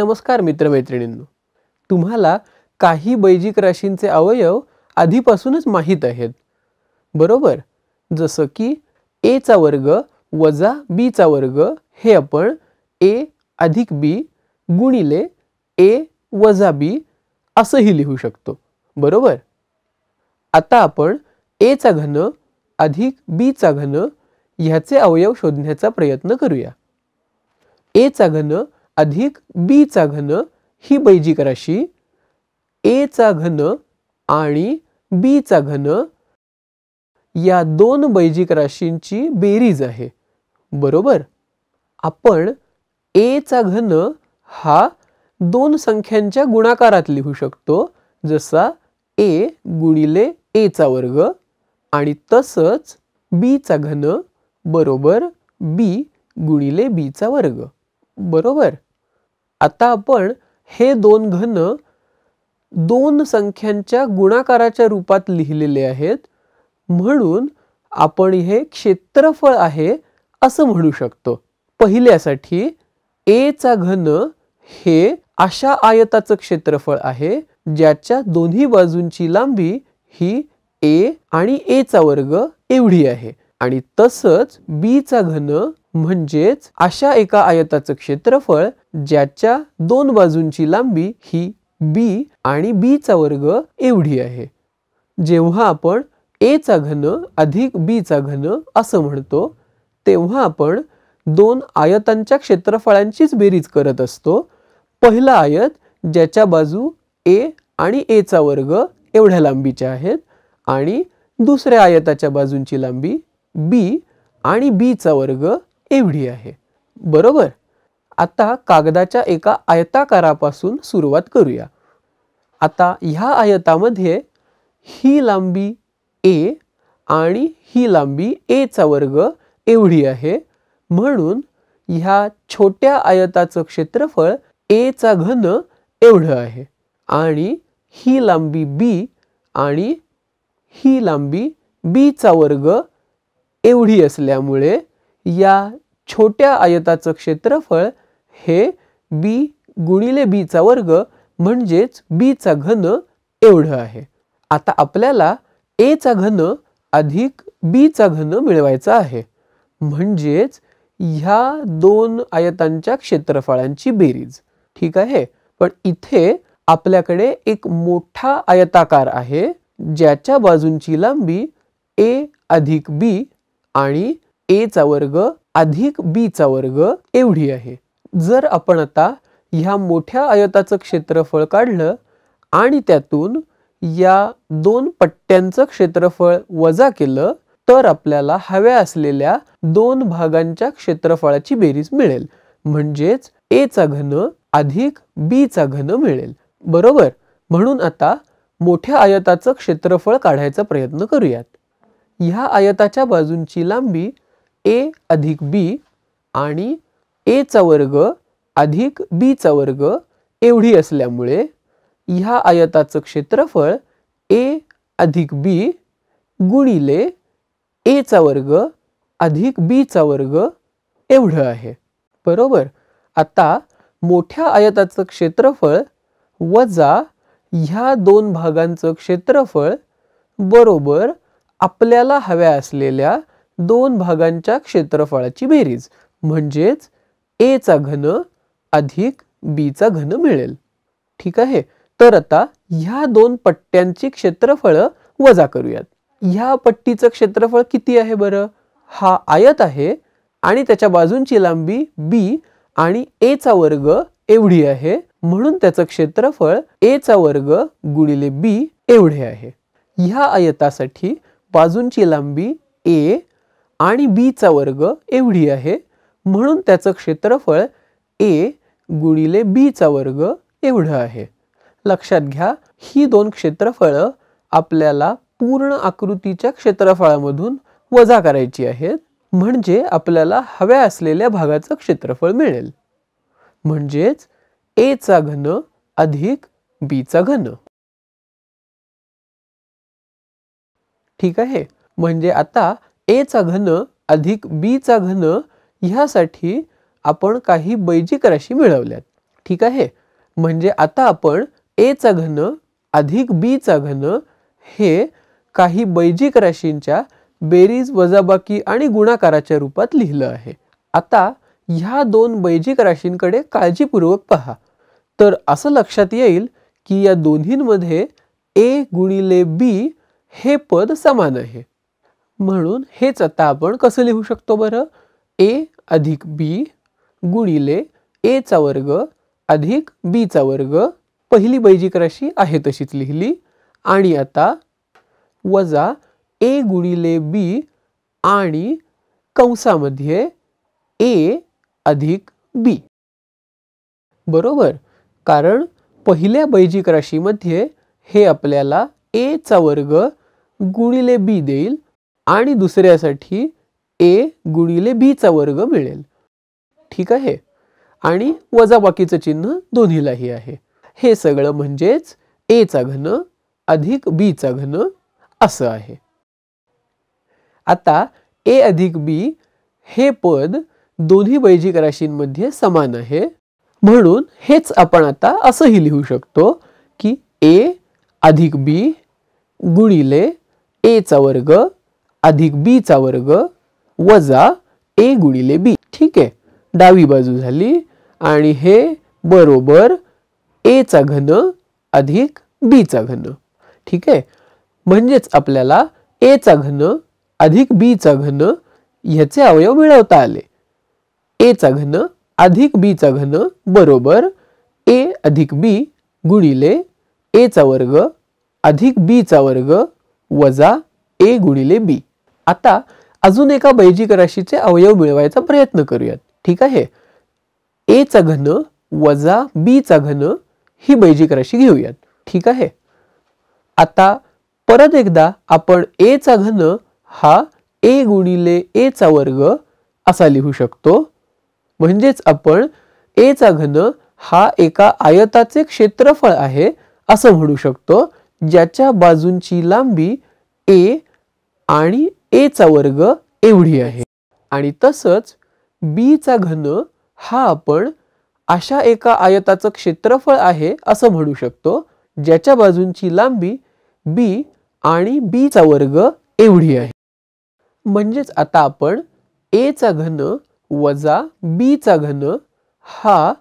नमस्कार मित्रमैत्रिणींनो तुम्हाला काही बैजिक राशींचे अवयव आधीपासूनच माहीत आहेत बरोबर जसं की एचा वर्ग वजा बीचा वर्ग हे आपण ए अधिक बी गुणिले ए वजा बी असंही लिहू शकतो बरोबर आता आपण एचा घन अधिक बीचा घन ह्याचे अवयव शोधण्याचा प्रयत्न करूया एचा घन अधिक चा घन ही बैजिक राशी चा घन आणि चा घन या दोन बैजिक राशींची बेरीज आहे बरोबर आपण चा घन हा दोन संख्यांच्या गुणाकारात लिहू शकतो जसा ए गुणिले चा वर्ग आणि तसंच चा घन बरोबर बी गुणिले चा वर्ग बरोबर आता आपण हे दोन घन दोन संख्यांच्या गुणाकाराच्या रूपात लिहिलेले आहेत म्हणून आपण हे क्षेत्रफळ आहे असं म्हणू शकतो पहिल्यासाठी ए चा घन हे अशा आयताचं क्षेत्रफळ आहे ज्याच्या दोन्ही बाजूंची लांबी ही ए आणि ए चा वर्ग एवढी आहे आणि तसंच बी चा घन म्हणजेच अशा एका आयताचं क्षेत्रफळ ज्याच्या दोन बाजूंची लांबी ही बी आणि बीचा वर्ग एवढी आहे जेव्हा आपण एचा घन अधिक बीचा घन असं म्हणतो तेव्हा आपण दोन आयतांच्या क्षेत्रफळांचीच बेरीज करत असतो पहिला आयत ज्याच्या बाजू ए आणि एचा वर्ग एवढ्या लांबीच्या आहेत आणि दुसऱ्या आयताच्या बाजूंची लांबी बी आणि बीचा वर्ग एवढी आहे बरोबर आता कागदाच्या एका आयताकारापासून सुरुवात करूया आता ह्या आयतामध्ये ही लांबी ए आणि ही लांबी एचा वर्ग एवढी आहे म्हणून ह्या छोट्या आयताचं क्षेत्रफळ एचा घन एवढं आहे आणि ही लांबी बी आणि ही लांबी बीचा वर्ग एवढी असल्यामुळे या छोट्या आयताचं क्षेत्रफळ हे बी गुणिले चा वर्ग म्हणजेच चा घन एवढं आहे आता आपल्याला चा घन अधिक चा घन मिळवायचा आहे म्हणजेच ह्या दोन आयतांच्या क्षेत्रफळांची बेरीज ठीक आहे पण इथे आपल्याकडे एक मोठा आयताकार आहे ज्याच्या बाजूंची लांबी ए अधिक बी आणि चा वर्ग अधिक चा वर्ग एवढी आहे जर आपण आता ह्या मोठ्या आयताचं क्षेत्रफळ काढलं आणि त्यातून या दोन पट्ट्यांचं क्षेत्रफळ वजा केलं तर आपल्याला हव्या असलेल्या दोन भागांच्या क्षेत्रफळाची बेरीज मिळेल म्हणजेच ए चा घन अधिक बी चा घन मिळेल बरोबर म्हणून आता मोठ्या आयताचं क्षेत्रफळ काढायचा प्रयत्न करूयात ह्या आयताच्या बाजूंची लांबी ए अधिक बी आणि चा वर्ग अधिक बीचा वर्ग एवढी असल्यामुळे ह्या आयताचं क्षेत्रफळ ए अधिक बी गुणिले चा वर्ग अधिक बीचा वर्ग एवढं आहे बरोबर आता मोठ्या आयताचं क्षेत्रफळ वजा ह्या दोन भागांचं क्षेत्रफळ बरोबर आपल्याला हव्या असलेल्या दोन भागांच्या क्षेत्रफळाची बेरीज म्हणजेच एचा घन अधिक बीचा घन मिळेल ठीक आहे तर आता ह्या दोन पट्ट्यांची क्षेत्रफळ वजा करूयात ह्या पट्टीचं क्षेत्रफळ किती आहे बरं हा आयत आहे आणि त्याच्या बाजूंची लांबी बी आणि चा वर्ग एवढी आहे म्हणून त्याचं क्षेत्रफळ चा वर्ग गुणिले बी एवढे आहे ह्या आयतासाठी बाजूंची लांबी ए आणि बीचा वर्ग एवढी आहे म्हणून त्याचं क्षेत्रफळ ए गुणिले बीचा वर्ग एवढं आहे लक्षात घ्या ही दोन क्षेत्रफळं आपल्याला पूर्ण आकृतीच्या क्षेत्रफळामधून वजा करायची आहेत म्हणजे आपल्याला हव्या असलेल्या भागाचं क्षेत्रफळ मिळेल म्हणजेच एचा घन अधिक बीचा घन ठीक आहे म्हणजे आता चा घन अधिक बीचा घन ह्यासाठी आपण काही बैजिक राशी मिळवल्यात ठीक आहे म्हणजे आता आपण चा घन अधिक चा घन हे काही बैजिक राशींच्या बेरीज वजाबाकी आणि गुणाकाराच्या रूपात लिहिलं आहे आता ह्या दोन बैजिक राशींकडे काळजीपूर्वक पहा तर असं लक्षात येईल की या दोन्हींमध्ये ए गुणिले बी हे पद समान आहे म्हणून हेच आता आपण कसं लिहू शकतो बरं ए अधिक बी गुणिले एचा वर्ग अधिक बीचा वर्ग पहिली बैजिक राशी आहे तशीच लिहिली आणि आता वजा ए गुणिले बी आणि कंसामध्ये ए अधिक बी बरोबर कारण पहिल्या बैजिक राशीमध्ये हे आपल्याला एचा वर्ग गुणिले बी देईल आणि दुसऱ्यासाठी ए गुणिले चा वर्ग मिळेल ठीक आहे आणि वजाबाकीचं चिन्ह दोन्हीलाही आहे हे सगळं म्हणजेच चा घन अधिक चा घन असं आहे आता ए अधिक बी हे पद दोन्ही वैजिक राशींमध्ये समान आहे म्हणून हेच आपण आता असंही लिहू शकतो की ए अधिक बी गुणिले एचा वर्ग अधिक चा वर्ग वजा ए गुणिले बी ठीक आहे डावी बाजू झाली आणि हे बरोबर ए चा घन अधिक बीचा घन ठीक आहे म्हणजेच आपल्याला ए चा घन अधिक बीचा घन ह्याचे अवयव मिळवता आले एचा घन अधिक बीचा घन बरोबर ए अधिक बी गुणिले एचा वर्ग अधिक बीचा वर्ग वजा ए गुणिले बी आता अजून एका बैजिक राशीचे अवयव मिळवायचा प्रयत्न करूयात ठीक आहे ए चा घन वजा बी चा घन ही बैजिक राशी घेऊयात ठीक आहे आता परत एकदा आपण ए चा घन हा ए गुणिले ए चा वर्ग असा लिहू शकतो म्हणजेच आपण ए चा घन हा एका आयताचे क्षेत्रफळ आहे असं म्हणू शकतो ज्याच्या बाजूंची लांबी ए आणि एचा वर्ग एवढी आहे आणि तसंच बीचा घन हा आपण अशा एका आयताचं क्षेत्रफळ आहे असं म्हणू शकतो ज्याच्या बाजूंची लांबी बी आणि बीचा वर्ग एवढी आहे म्हणजेच आता आपण एचा घन वजा बीचा घन हा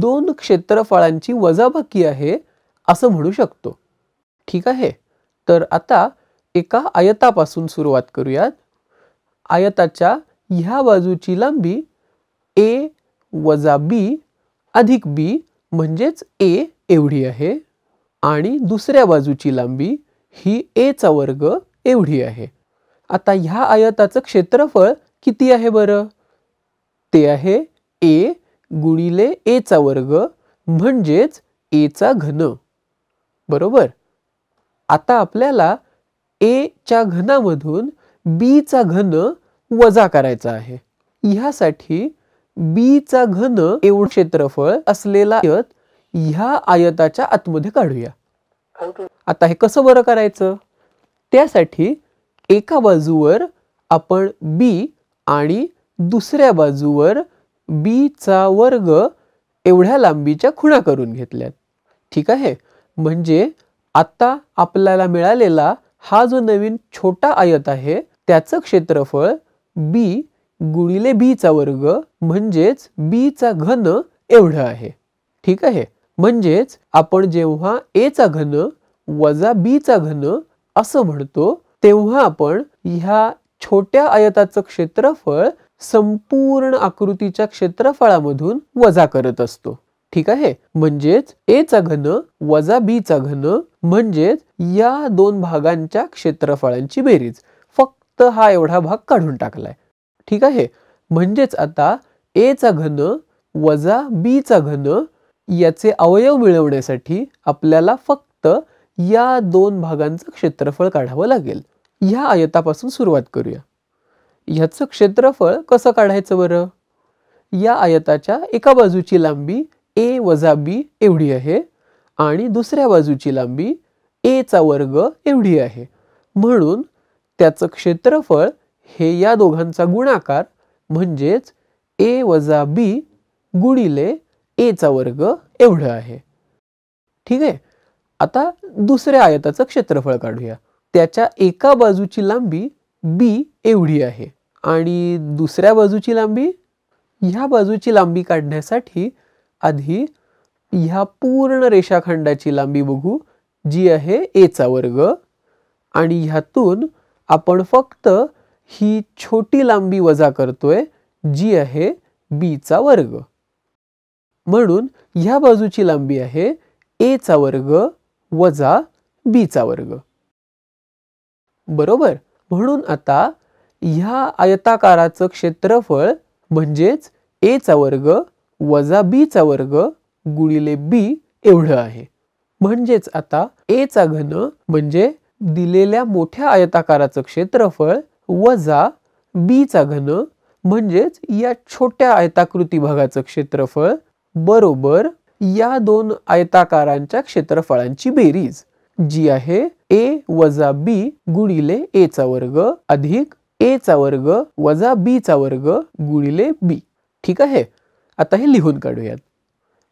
दोन क्षेत्रफळांची वजाबाकी आहे असं म्हणू शकतो ठीक आहे तर आता एका आयतापासून सुरुवात करूयात आयताच्या ह्या बाजूची लांबी ए वजा बी अधिक बी म्हणजेच ए एवढी आहे आणि दुसऱ्या बाजूची लांबी ही एचा वर्ग एवढी आहे आता ह्या आयताचं क्षेत्रफळ किती आहे बरं ते आहे ए गुणिले एचा वर्ग म्हणजेच एचा घन बरोबर आता आपल्याला ए च्या घनामधून बीचा घन वजा करायचा आहे ह्यासाठी बीचा घन एवढं क्षेत्रफळ असलेला आयत ह्या आयताच्या आतमध्ये काढूया आता हे कसं बरं करायचं त्यासाठी एका बाजूवर आपण बी आणि दुसऱ्या बाजूवर बीचा वर्ग एवढ्या लांबीच्या खुणा करून घेतल्यात ठीक आहे म्हणजे आता आपल्याला मिळालेला हा जो नवीन छोटा आयत आहे त्याचं क्षेत्रफळ बी गुणिले बीचा वर्ग म्हणजेच बीचा घन एवढं आहे ठीक आहे म्हणजेच आपण जेव्हा ए चा घन वजा बी चा घन असं म्हणतो तेव्हा आपण ह्या छोट्या आयताचं क्षेत्रफळ संपूर्ण आकृतीच्या क्षेत्रफळामधून वजा करत असतो ठीक आहे म्हणजेच चा घन वजा बी चा घन म्हणजेच या दोन भागांच्या क्षेत्रफळांची बेरीज फक्त हा एवढा भाग काढून टाकलाय ठीक आहे म्हणजेच आता चा घन वजा बीचा घन याचे अवयव मिळवण्यासाठी आपल्याला फक्त या दोन भागांचं क्षेत्रफळ काढावं लागेल ह्या आयतापासून सुरुवात करूया ह्याचं क्षेत्रफळ कसं काढायचं बरं या आयताच्या एका बाजूची लांबी ए वजा बी एवढी आहे आणि दुसऱ्या बाजूची लांबी एचा वर्ग एवढी आहे म्हणून त्याचं क्षेत्रफळ हे या दोघांचा गुणाकार म्हणजेच ए वजा बी गुणिले एचा वर्ग एवढं आहे ठीक आहे आता दुसऱ्या आयताचं क्षेत्रफळ काढूया त्याच्या एका बाजूची लांबी बी एवढी आहे आणि दुसऱ्या बाजूची लांबी ह्या बाजूची लांबी काढण्यासाठी आधी ह्या पूर्ण रेषाखंडाची लांबी बघू जी आहे एचा वर्ग आणि ह्यातून आपण फक्त ही छोटी लांबी वजा करतोय जी आहे बीचा वर्ग म्हणून ह्या बाजूची लांबी आहे एचा वर्ग वजा बीचा वर्ग बरोबर म्हणून आता ह्या आयताकाराचं क्षेत्रफळ म्हणजेच एचा वर्ग वजा बीचा वर्ग गुणिले बी एवढं आहे म्हणजेच आता ए चा घन म्हणजे दिलेल्या मोठ्या आयताकाराचं क्षेत्रफळ वजा बी चा घन म्हणजेच या छोट्या आयताकृती भागाचं क्षेत्रफळ बरोबर या दोन आयताकारांच्या क्षेत्रफळांची बेरीज जी आहे ए वजा बी गुणिले ए चा वर्ग अधिक ए चा वर्ग वजा बी चा वर्ग गुणिले बी ठीक आहे आता हे लिहून काढूयात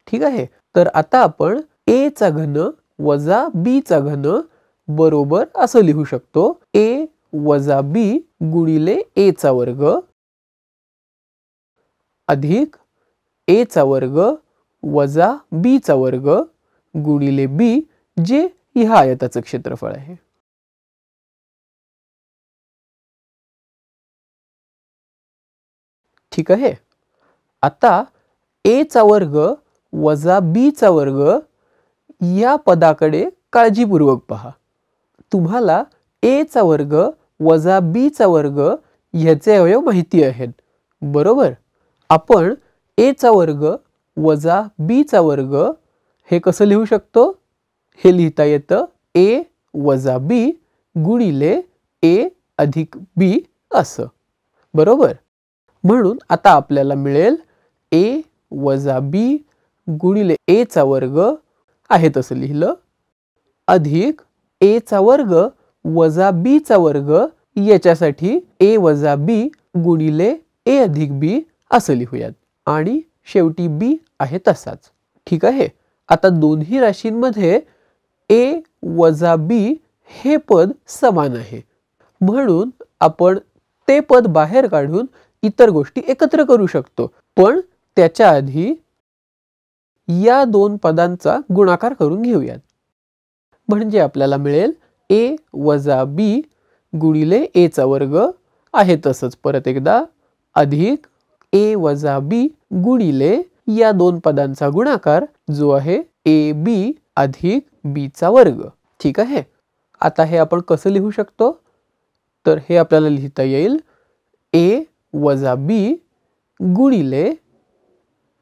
ठीक आहे तर आता आपण ए चा घन वजा बी चा घन बरोबर असं लिहू शकतो ए वजा बी गुणिले ए चा वर्ग अधिक ए चा वर्ग वजा बी चा वर्ग गुणिले बी जे ह्या आयताचं क्षेत्रफळ आहे ठीक आहे आता ए चा वर्ग वजा बीचा वर्ग या पदाकडे काळजीपूर्वक पहा तुम्हाला एचा वर्ग वजा बीचा वर्ग ह्याचे अवयव माहिती आहेत बरोबर आपण एचा वर्ग वजा बीचा वर्ग हे कसं लिहू शकतो हे लिहिता येतं ए वजा बी गुणिले ए अधिक बी असं बरोबर म्हणून आता आपल्याला मिळेल ए वजा बी गुणिले चा वर्ग आहे तसं लिहिलं अधिक ए चा वर्ग वजा चा वर्ग याच्यासाठी ए वजा बी गुणिले ए अधिक बी असं लिहूयात आणि शेवटी बी आहे तसाच ठीक आहे आता दोन्ही राशींमध्ये ए वजा बी हे पद समान आहे म्हणून आपण ते पद बाहेर काढून इतर गोष्टी एकत्र करू शकतो पण त्याच्या आधी या दोन पदांचा गुणाकार करून घेऊयात म्हणजे आपल्याला मिळेल ए वजा बी गुणिले एचा वर्ग आहे तसंच परत एकदा अधिक ए वजा बी गुणिले या दोन पदांचा गुणाकार जो आहे ए बी अधिक बीचा वर्ग ठीक आहे आता हे आपण कसं लिहू शकतो तर हे आपल्याला लिहिता येईल ए वजा बी गुणिले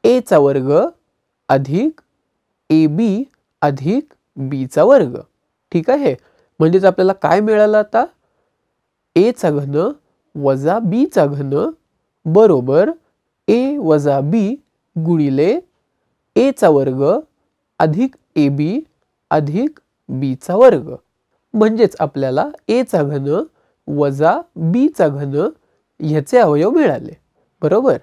एचा वर्ग अधिक ए बी अधिक बीचा वर्ग ठीक आहे म्हणजेच आपल्याला काय मिळालं आता एचा घन वजा बीचा घन बरोबर ए वजा बी गुणिले एचा वर्ग अधिक ए बी अधिक बीचा वर्ग म्हणजेच आपल्याला एचा घन वजा बीचा घन ह्याचे अवयव मिळाले बरोबर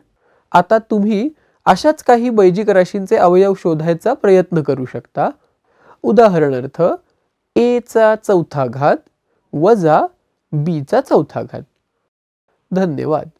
आता तुम्ही अशाच काही बैजिक राशींचे अवयव शोधायचा प्रयत्न करू शकता उदाहरणार्थ एचा चौथा घात वजा बीचा चौथा घात धन्यवाद